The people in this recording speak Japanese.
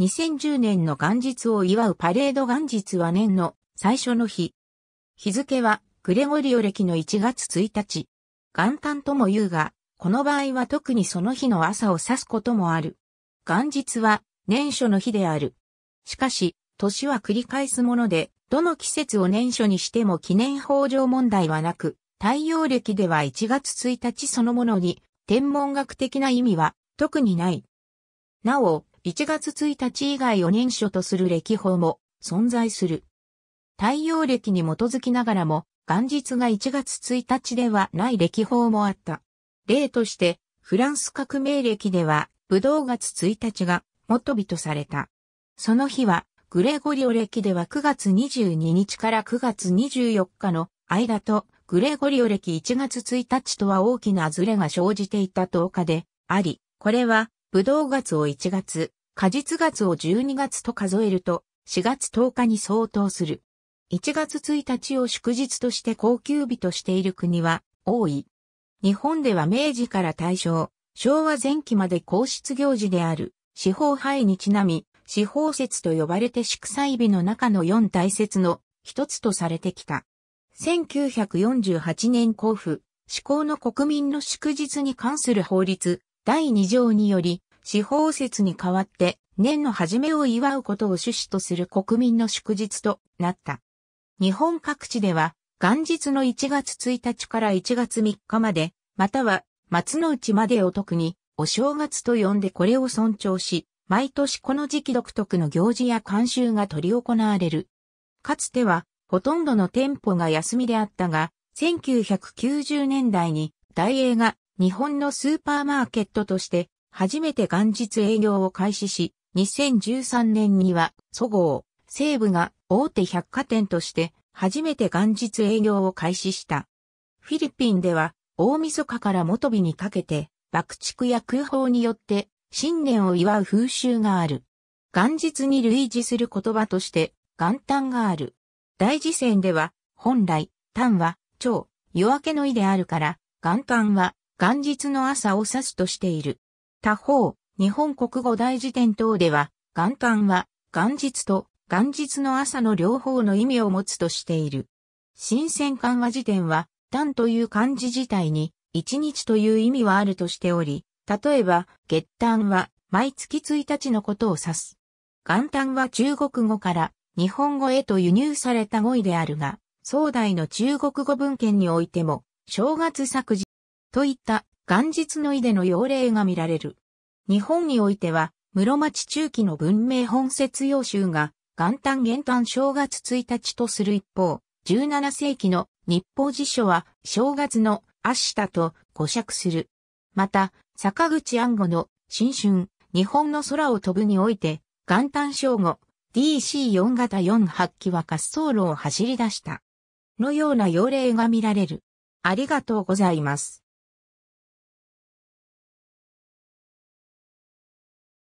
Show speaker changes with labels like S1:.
S1: 2010年の元日を祝うパレード元日は年の最初の日。日付はグレゴリオ歴の1月1日。元旦とも言うが、この場合は特にその日の朝を指すこともある。元日は年初の日である。しかし、年は繰り返すもので、どの季節を年初にしても記念法上問題はなく、太陽暦では1月1日そのものに天文学的な意味は特にない。なお、1月1日以外を年初とする歴法も存在する。太陽暦に基づきながらも、元日が1月1日ではない歴法もあった。例として、フランス革命歴では、武道月1日が、元日とされた。その日は、グレゴリオ歴では9月22日から9月24日の間と、グレゴリオ歴1月1日とは大きなズレが生じていた10日であり、これはぶどう月を1月、果実月を12月と数えると、4月10日に相当する。1月1日を祝日として高級日としている国は多い。日本では明治から大正、昭和前期まで皇室行事である、四方杯にちなみ、四方節と呼ばれて祝祭日の中の四大節の一つとされてきた。1948年交付、施行の国民の祝日に関する法律、第2条により、司法説に代わって、年の初めを祝うことを趣旨とする国民の祝日となった。日本各地では、元日の1月1日から1月3日まで、または松の内までを特に、お正月と呼んでこれを尊重し、毎年この時期独特の行事や慣習が取り行われる。かつては、ほとんどの店舗が休みであったが、1990年代に、大英が日本のスーパーマーケットとして初めて元日営業を開始し、2013年には、そごう、西武が大手百貨店として初めて元日営業を開始した。フィリピンでは大晦日から元日にかけて爆竹や空砲によって新年を祝う風習がある。元日に類似する言葉として元旦がある。大事線では本来、旦は、超、夜明けの意であるから、元旦は元日の朝を指すとしている。他方、日本国語大辞典等では、元旦は、元日と元日の朝の両方の意味を持つとしている。新鮮緩和辞典は、単という漢字自体に、一日という意味はあるとしており、例えば、月旦は、毎月1日のことを指す。元旦は中国語から日本語へと輸入された語彙であるが、宋代の中国語文献においても、正月作事といった元日の井での要例が見られる。日本においては、室町中期の文明本節要集が元旦元旦正月1日とする一方、17世紀の日報辞書は正月の明日と語釈する。また、坂口安吾の新春、日本の空を飛ぶにおいて、元旦正午、DC4 型4発機は滑走路を走り出した。のような要例が見られる。ありがとうございます。